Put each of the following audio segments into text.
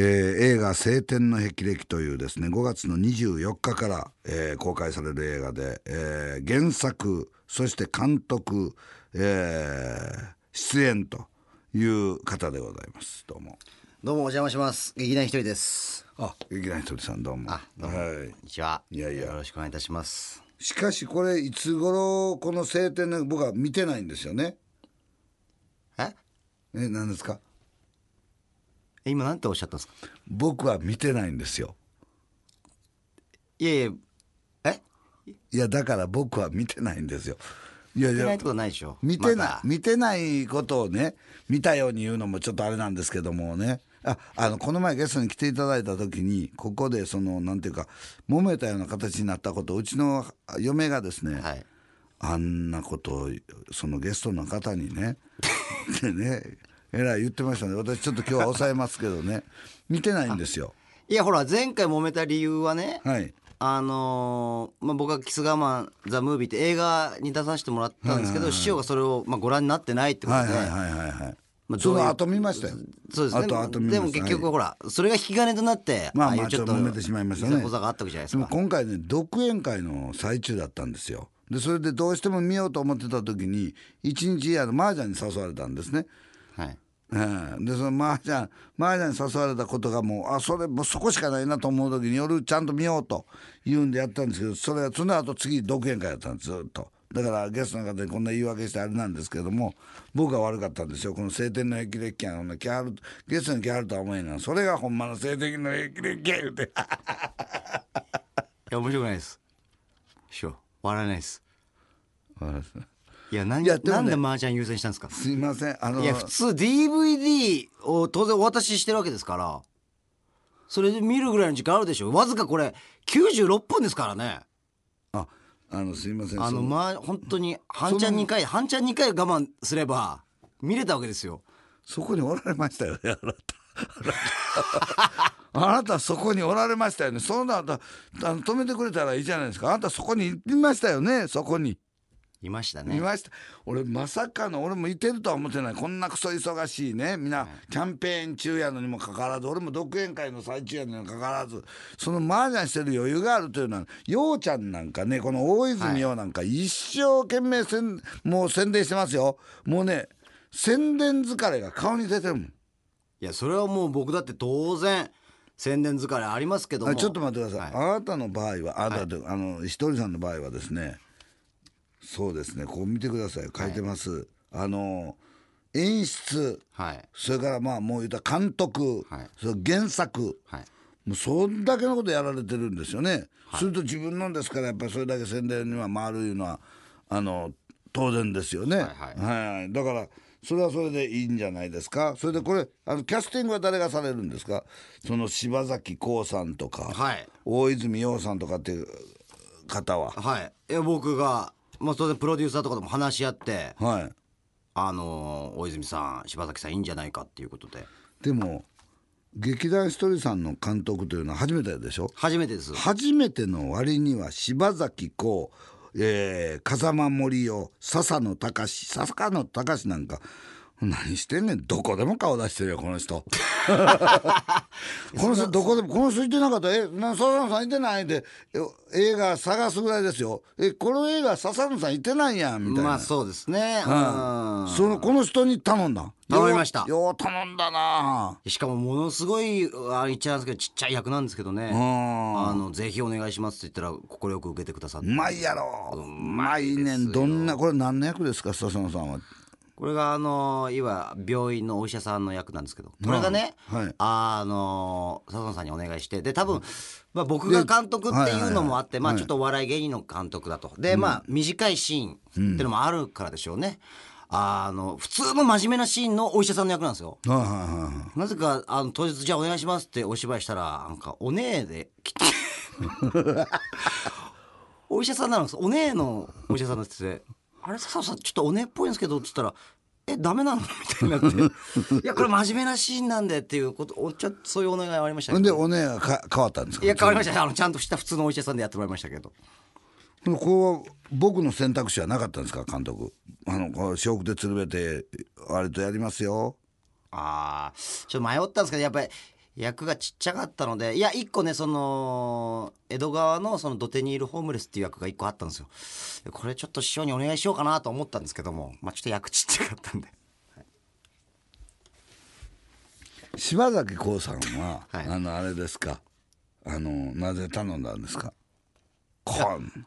えー、映画「青天の霹靂」というですね5月の24日から、えー、公開される映画で、えー、原作そして監督、えー、出演という方でございますどうもどうもお邪魔します劇団ひとりですあ劇団ひとりさんどうもあどうも、はい、こんにちはいやいやよろしくお願いいたしますしかしこれいつ頃この「青天の」僕は見てないんですよねええ何ですか今なんておっしゃったんですか僕は見てないんですよいやいやえいやだから僕は見てないんですよいやいや見てないことないでしょ見てない、ま、見てないことをね見たように言うのもちょっとあれなんですけどもねああのこの前ゲストに来ていただいた時にここでそのなんていうか揉めたような形になったことうちの嫁がですね、はい、あんなことそのゲストの方にね でねえらい言ってましたね私ちょっと今日は抑えますけどね見てないんですよいやほら前回揉めた理由はね、はい、あのー、まあ、僕は「キス我慢ザ・ムービー」って映画に出させてもらったんですけど、はい師匠、はい、がそれを、まあ、ご覧になってないってことで、はいはいはいはいまあ、その後見ましたよそうですねでも結局ほら、はい、それが引き金となって、まあ、まあちょっと揉めてしまいましたねがあったじゃないですか今回ね独演会の最中だったんですよでそれでどうしても見ようと思ってた時に一日あの麻雀に誘われたんですね、はいうん、でそのマージャンマージャンに誘われたことがもうあそれもうそこしかないなと思う時に夜ちゃんと見ようと言うんでやったんですけどそれはその後次独演会やったんですずっとだからゲストの方にこんな言い訳してあれなんですけども僕が悪かったんですよこの晴天の霹靂期のキャールゲストにキャールとは思えないそれがほんまの晴天の霹靂期言うていや面白くないです師匠笑えないです笑えないですいや、なんいやでもねなんで麻雀優先したんですかすいませんあのいや、普通 DVD を当然お渡ししてるわけですから、それで見るぐらいの時間あるでしょ。わずかこれ、96分ですからね。ああのすいませんあの、のまあ、本当に、半ちゃん2回、半ちゃん2回我慢すれば、見れたわけですよ。そこにおられましたよねあなたあなたあなたそこにおられましたよねそんなあたあの止めてくれたらいいじゃないですかあなたそこにいましたよねそこにいましたねいました俺まさかの俺もいてるとは思ってないこんなクソ忙しいねみんなキャンペーン中やのにもかかわらず俺も独演会の最中やのにもかかわらずその麻雀してる余裕があるというのは陽ちゃんなんかねこの大泉洋なんか一生懸命せん、はい、もう宣伝してますよもうね宣伝疲れが顔に出てるもんいやそれはもう僕だって当然宣伝疲れありますけどもちょっと待ってください、はい、あなたの場合はあなた、はい、あのひとりさんの場合はですねそうですね、ここ見てください、書いてます。はい、あの演出、はい、それからまあもう言った監督、はい、それ原作、はい、もうそんだけのことやられてるんですよね。すると自分のですからやっぱりそれだけ宣伝には回るいうのはあの当然ですよね。はい、はい、だからそれはそれでいいんじゃないですか。それでこれあのキャスティングは誰がされるんですか。その柴崎幸さんとか、大泉洋さんとかっていう方は。はい。いや僕がまあ、当然プロデューサーとかとも話し合って、はいあの大泉さん柴崎さんいいんじゃないかっていうことででも劇団ひとりさんの監督というのは初めてでしょ初めてです初めての割には柴崎コウ、えー風間森生笹野隆笹野隆なんか何してんねんどこでも顔出してるよこの人 この人どこでもこの人いてなかったえな笹野さんいてないで映画探すぐらいですよえこの映画笹野さんいてないやんみたいなまあそうですね、うん、そのこの人に頼んだ頼みましたよう頼んだなしかもものすごいあ言っちゃうんですけどちっちゃい役なんですけどねあのぜひお願いしますって言ったら快く受けてくださってうまいやろうまいねんどんなこれ何の役ですか笹野さんはこれがあのわ病院のお医者さんの役なんですけどこれがね、はい、あの佐藤さんにお願いしてで多分、まあ、僕が監督っていうのもあって、まあ、ちょっとお笑い芸人の監督だとで、まあ短いシーンっていうのもあるからでしょうね。あの普通の真面目なシーンのお医者さんの役なんですよ。なぜかあの当日「じゃあお願いします」ってお芝居したらなんか「お姉で来て お医者さんなのお姉のお医者さんだって。あれ笹尾さんちょっとおねっぽいんですけど」っつったら「えダメなの? 」みたいになって「いやこれ真面目なシーンなんで」っていうことおちょそういうお願いありましたけどでおねがか変わったんですかいや変わりましたあのちゃんとした普通のお医者さんでやってもらいましたけど。でもこは僕の選択肢はなかったんですか監督あの私服でつるべてあれとやりますよああちょっと迷ったんですけどやっぱり役がちっちゃかったのでいや一個ねその江戸川のその土手にいるホームレスっていう役が一個あったんですよこれちょっと師匠にお願いしようかなと思ったんですけどもまあちょっと役ちっちゃかったんで、はい、柴崎幸さんは、はい、あのあれですかあのなぜ頼んだんですか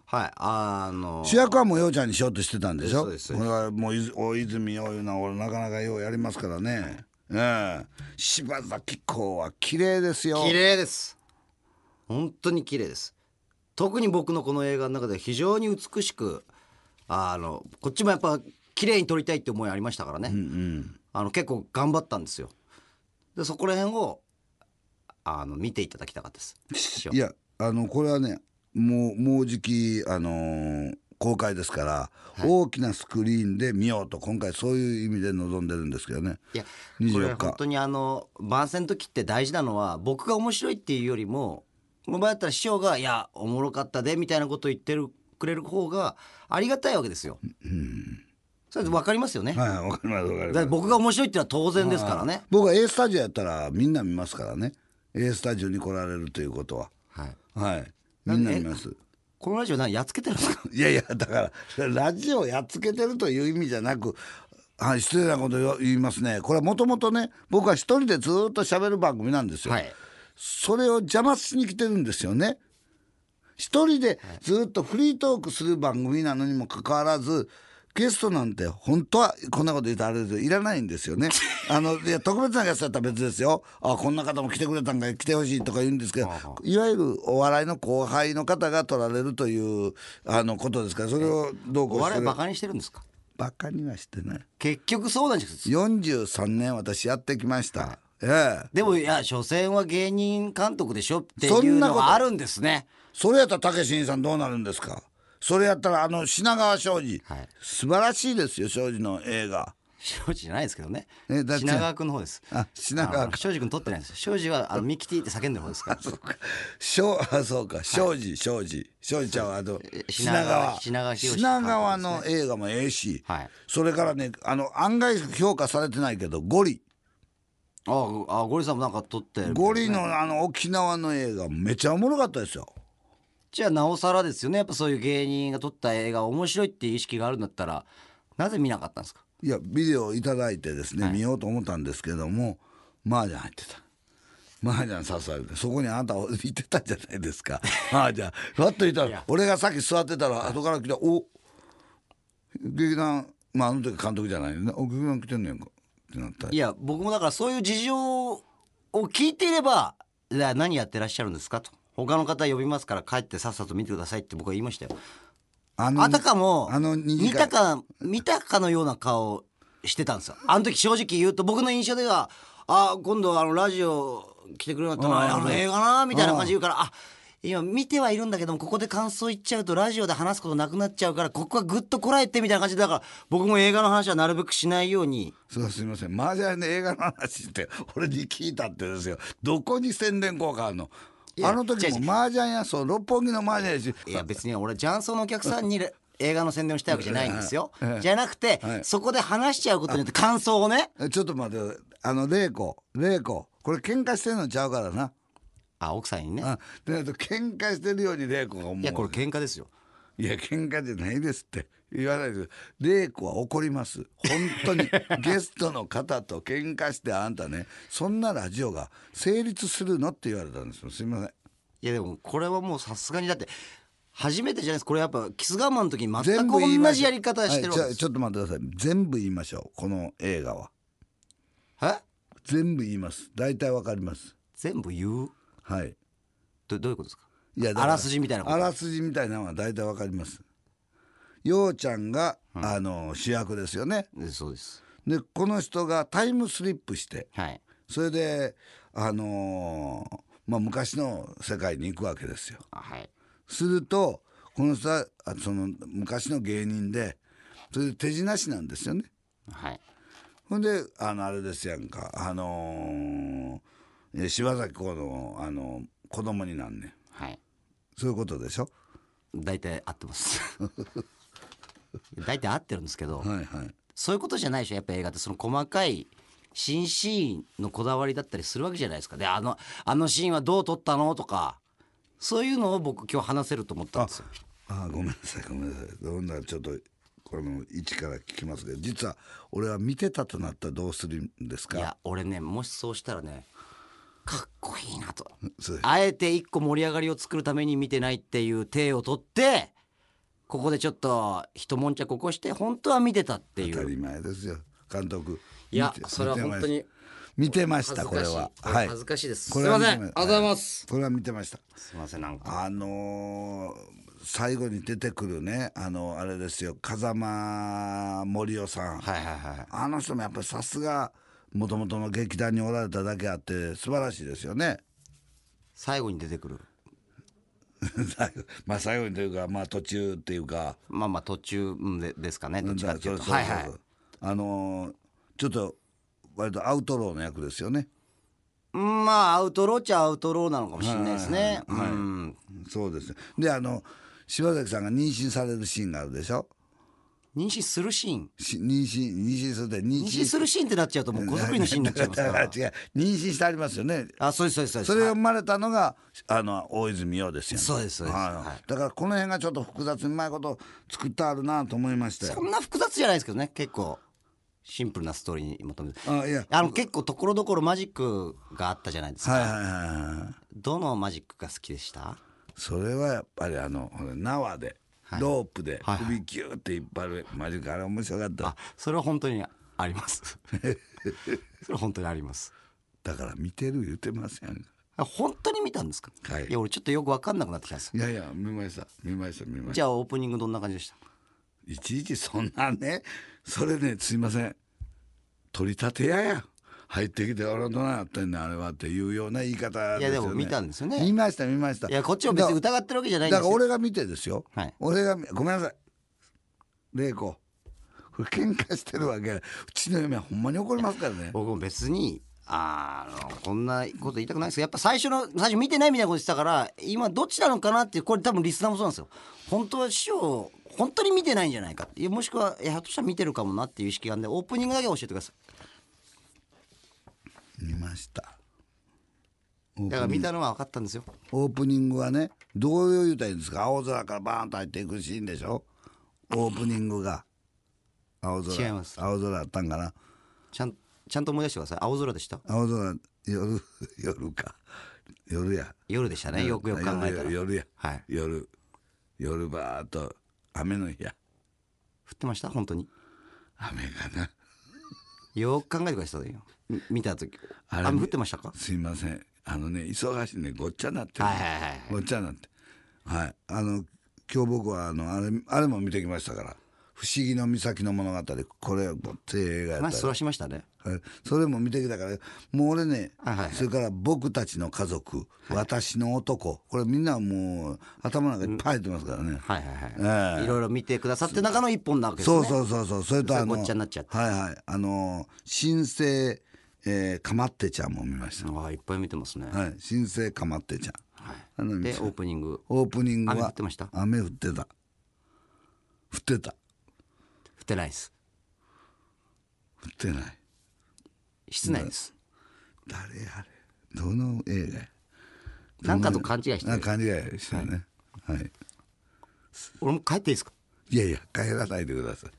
はい、あのー、主役はもうよちゃんにしようとしてたんでしょそうですこれはもう大泉洋いうのは俺なかなかようやりますからねうん、柴崎港は綺麗ですよ綺麗です本当に綺麗です特に僕のこの映画の中で非常に美しくあのこっちもやっぱ綺麗に撮りたいって思いありましたからね、うんうん、あの結構頑張ったんですよでそこら辺をあの見ていただきたかったですいやあのこれはねもうもうじきあのー公開ですから、はい、大きなスクリーンで見ようと今回そういう意味で臨んでるんですけどねいや24日本当にあの番宣の時って大事なのは僕が面白いっていうよりもこのだったら師匠が「いやおもろかったで」みたいなことを言ってるくれる方がありがたいわけですよ。うんそれ分かりますよね。はい、分かります分かります。僕が面白いってのは当然ですからね。僕は A スタジオやったらみんな見ますからね。A スタジオに来られるということは。はい。はい。みんな見ます。このラジオ何やっつけてるんですか いやいやだからラジオやっつけてるという意味じゃなくはい、失礼なこと言いますねこれはもともとね僕は一人でずっと喋る番組なんですよ、はい、それを邪魔しに来てるんですよね一人でずっとフリートークする番組なのにもかかわらずゲストなんて本当はこんなこと言うとあれでいらないんですよね あの、いや、特別なやつだったら別ですよ。あ、こんな方も来てくれたんか、来てほしいとか言うんですけど、いわゆるお笑いの後輩の方が取られるという、あの、ことですから、それをどうこうお笑い馬鹿にしてるんですか馬鹿にはしてない。結局そうなんです43年私やってきました。ええ。でも、いや、所詮は芸人監督でしょっていうのがあるんですね。それやったら、たけしさんどうなるんですかそれやったら、あの、品川庄司、はい、素晴らしいですよ、庄司の映画。庄司じゃないですけどね。え、だ品川君の方です。あ、品川君。庄司君取ってないです。庄司は、あの、ミキティって叫んでる方ですから。あ、そうか。庄、あ、そうか。庄司、庄司。庄司ちゃんは、あの、品川。品川品川の映画もええし。はい。それからね、あの、案外評価されてないけど、ゴリ。ああ、ゴリさんもなんか撮って、ね、ゴリの、あの、沖縄の映画、めちゃおもろかったですよ。じゃあ、なおさらですよね。やっぱそういう芸人が撮った映画、面白いっていう意識があるんだったら、なぜ見なかったんですかいやビデオをいただいてですね、はい、見ようと思ったんですけども麻雀入ってた麻雀刺されてそこにあなた行いてたじゃないですか 麻雀ふわっといたら俺がさっき座ってたら後から来た「お劇団まああの時監督じゃないねお劇団来てんねんか」ってなったいや僕もだからそういう事情を聞いていれば「何やってらっしゃるんですか?」と「他の方呼びますから帰ってさっさと見てください」って僕は言いましたよ。ああたかもあの見たか見たかのような顔してたんですよあの時正直言うと僕の印象ではあ今度あのラジオ来てくれなかったなあの映画なみたいな感じ言うからあ今見てはいるんだけどもここで感想言っちゃうとラジオで話すことなくなっちゃうからここはぐっとこらえてみたいな感じだから僕も映画の話はなるべくしないようにそうすみません麻雀で映画の話って俺に聞いたってですよどこに宣伝効果あるのあの時も麻雀やそう六本木の麻雀やしいや別に俺雀荘のお客さんに映画の宣伝をしたわけじゃないんですよ、じゃなくて、はい、そこで話しちゃうことによって感想をねちょっと待ってあの玲子玲子これ喧嘩してんのちゃうからなあ奥さんにねで喧嘩してるように玲子が思ういやこれ喧嘩ですよいや喧嘩じゃないですって言わないで玲子は怒ります本当に ゲストの方と喧嘩してあんたねそんなラジオが成立するのって言われたんですよすいませんいやでもこれはもうさすがにだって初めてじゃないですこれやっぱキス我慢の時に全く同じやり方してるわけです、はい、ちょっと待ってください全部言いましょうこの映画はえ全部言います大体わかります全部言うはいどどういうことですかいやあらすじみたいなあらすじみたいなのは大体わかりますようちゃんが、うん、あの主役ですよね。そうですでこの人がタイムスリップして、はい、それで、あのー、まあ、昔の世界に行くわけですよ。はい、するとこの人はその昔の芸人でそれで手品師なんですよね。はい、ほんであのあれですやんか、あのー、柴咲コウの、あのー、子供になんねん、はい、そういうことでしょ大体合ってます 大体合ってるんですけど、はいはい、そういうことじゃないでしょやっぱ映画ってその細かい新シーンのこだわりだったりするわけじゃないですかであのあのシーンはどう撮ったのとかそういうのを僕今日話せると思ったんですよ。ああごめんなさいごめんなさい。どんなちょっとこのも置から聞きますけど実は俺は見てたとなったらどうするんですかいや俺ねもしそうしたらねかっこいいなとあえて一個盛り上がりを作るために見てないっていう体を取ってここでちょっと一悶着起こして本当は見てたっていう当たり前ですよ監督いやそれは本当に見てましたこれははい恥ずかしいですすいませんありがとうございますこれは見てましたすいませんなんかあの最後に出てくるねあのあれですよ風間森夫さんはいはいはいあの人もやっぱりさすがもともとの劇団におられただけあって素晴らしいですよね最後に出てくる まあ最後にというかまあ途中っていうかまあまあ途中でですかねどっちかっていうとあのー、ちょっと割とアウトローの役ですよねまあアウトローっちゃアウトローなのかもしれないですねはい、はいうん、そうですねであの柴崎さんが妊娠されるシーンがあるでしょ妊娠するシーン妊娠妊娠するで妊娠妊娠するシーンってなっちゃうともう子作りのシーンになっちゃいますから 違う妊娠してありますよねあそうですそうですそうですそれが生まれたのがあの大泉洋ですよねそうですそうです、はい、だからこの辺がちょっと複雑にうまいこと作ってあるなと思いましたそんな複雑じゃないですけどね結構シンプルなストーリーに求めてあいやあの結構ところどころマジックがあったじゃないですか、はいはいはい、はい、どのマジックが好きでしたそれはやっぱりあの縄でロープで首ギューって引っ張る、マジかあれ面白かったあそれは本当にあります それは本当にありますだから見てる言ってません本当に見たんですか、はい、いや俺ちょっとよく分かんなくなってきたすいやいや見ました見ました見ましたじゃあオープニングどんな感じでしたいちいちそんなねそれねすいません取り立て屋や入ってきて、俺どななってんねん、あれはっていうような言い方ですよ、ね、いや、でも見たんですよね。見ました、見ました。いや、こっちも別に疑ってるわけじゃないんですだから俺が見てですよ。はい、俺が、ごめんなさい。玲子。これ喧嘩してるわけうちの嫁はほんまに怒りますからね。僕も別にあのこんなこと言いたくないですけどやっぱ最初の最初見てないみたいなこと言ってたから今どっちなのかなってこれ多分リスナーもそうなんですよ本当は師匠本当に見てないんじゃないかってもしくはやっとしたら見てるかもなっていう意識があるんでオープニングだけ教えてください見ましただから見たのは分かったんですよオープニングはねどういう歌いんですか青空からバーンと入っていくシーンでしょオープニングが青空違います青空あったんかなちゃんちゃんと思い出してください青空でした青空夜夜か夜や夜でしたねよくよく考えたら夜や、はい、夜夜バーっと雨の日や降ってました本当に雨がなよく考えてくださいよ見た時あれ雨降ってましたかすいませんあのね忙しいねごっちゃなってはいはいはいごっちゃなってはいあの今日僕はあのあれあれも見てきましたから「不思議の岬の物語」これごっつい映画やったそらしましたねはいそれも見てきたからもう俺ね、それから「僕たちの家族」私の男」これみんなもう頭の中いっぱい入ってますからね、はいはいはい、ええいろいろ見てくださって中の一本なわけですねそうそうそうそうそれとあのごっちゃになっちゃってはいはいあの「新生えー、かまってちゃんも見ました。あいっぱい見てますね。はい。新生かまってちゃん。はい。で、オープニング。オープニングは。雨降ってました雨降ってた。降ってた。降ってないです。降ってない。室内です。誰あれどの映画なんかと勘違いしてる。勘違いしたね、はい。はい。俺も帰っていいですかいやいや、帰らないでください。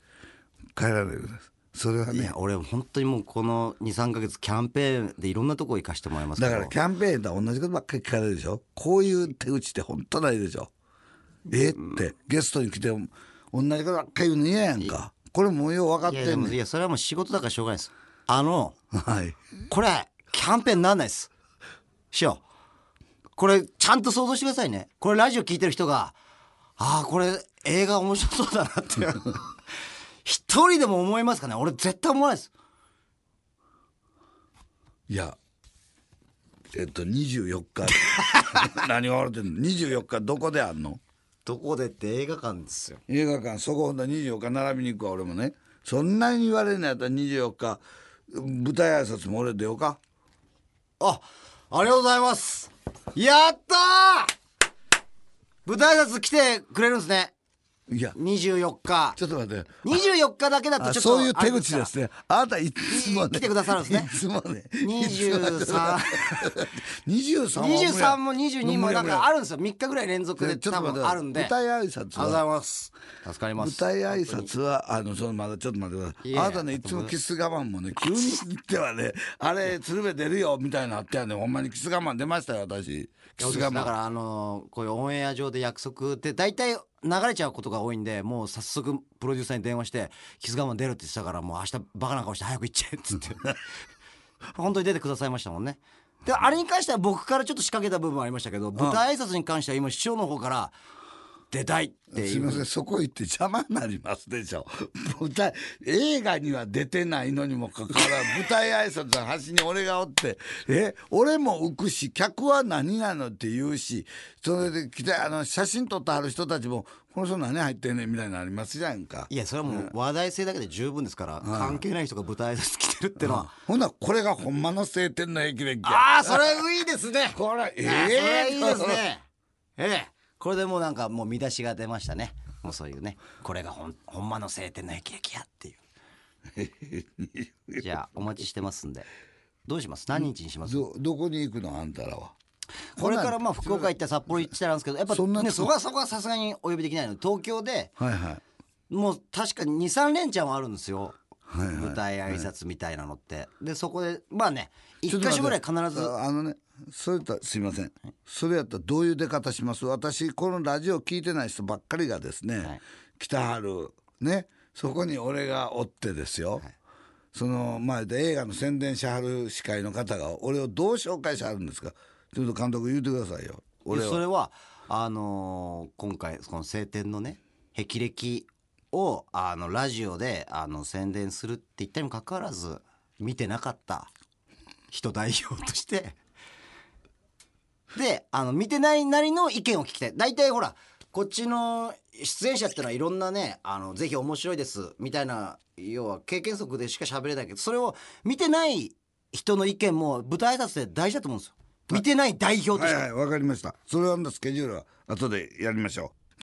帰らないでください。それはね俺本当にもうこの23か月キャンペーンでいろんなとこ行かしてもらいますだからキャンペーンとは同じことばっかり聞かれるでしょこういう手口って本当ないでしょえって、ゲストに来て同じことばっかり言うの嫌やんかこれもよう分かってんねいやそれはもう仕事だからしょうがないですあの、はい、これキャンペーンなんないですしようこれちゃんと想像してくださいねこれラジオ聞いてる人がああこれ映画面白そうだなって 一人でも思いますかね俺絶対思わないです。いやえっと24日 何が笑ってんの24日どこであんのどこでって映画館ですよ。映画館そこほんと24日並びに行くわ俺もねそんなに言われんのやったら24日舞台挨拶も俺出ようかあ、ありがとうございます。やったー舞台挨拶来てくれるんですね。いや二十四日ちょっと待って二十四日だけだとちょっとそういう手口ですねあなたいつもね来てくださるんですねいつもね二十二十三。二十三も二十二もなんかあるんですよ三日ぐらい連続で多分あるんで舞台挨拶はありがとうございます助かります舞台挨拶はあのそのまだちょっと待ってくださいあなたねいつもキス我慢もね急にではねあれ鶴瓶出るよみたいなあったよねほんまにキス我慢出ましたよ私キス我慢だからあのこういうオンエア上で約束って大体流れちゃうことが多いんでもう早速プロデューサーに電話して「キス我慢出る」って言ってたからもう明日バカな顔して早く行っちゃえっつって 本当に出てくださいましたもんね。であれに関しては僕からちょっと仕掛けた部分はありましたけど舞台挨拶に関しては今師匠の方から「出たいっていう。すみません、そこ行って邪魔になりますでしょ。舞台、映画には出てないのにもかかわらず、舞台挨拶の端に俺がおって、え、俺も浮くし、客は何なのって言うし、それで来て、あの、写真撮ってある人たちも、この人何入ってんねんみたいなありますじゃんか。いや、それはもう話題性だけで十分ですから、うん、関係ない人が舞台挨拶来てるってのは。うん、ほんなら、これがほんまの晴天の駅伝ああ、それいいですね。これ、ええー、いいですね。ええーこれでもうなんかもう見出しが出ましたね。もうそういうね。これがほん、ほんまの晴天の霹靂やっていう。じゃあ、お待ちしてますんで。どうします何日にしますど、どこに行くのあんたらは。これからまあ福岡行って札幌行ってたんですけど、やっぱそね、そこはそこはさすがにお呼びできないの東京で、はいはい、もう確かに2、3連チャンはあるんですよ。はいはい、舞台挨拶みたいなのって、はい、でそこでまあね一箇所ぐらい必ずあのねそれとすいません、はい、それやったらどういう出方します私このラジオ聞いてない人ばっかりがですね、はい、来たるねそこに俺がおってですよ、はい、その前で映画の宣伝しはる司会の方が俺をどう紹介しはるんですかちょっと監督言ってくださいよ俺それはあのー、今回この「晴天」のね霹靂をあのラジオであの宣伝するって言ったにもかかわらず見てなかった人代表としてで、あの、見てないなりの意見を聞きたい。大体ほら、こっちの出演者っていうのはいろんなね、あの、ぜひ面白いです、みたいな、要は経験則でしか喋れないけど、それを見てない人の意見も舞台挨拶で大事だと思うんですよ。見てない代表として。はいはい、分かりました。それはスケジュールは後でやりましょう。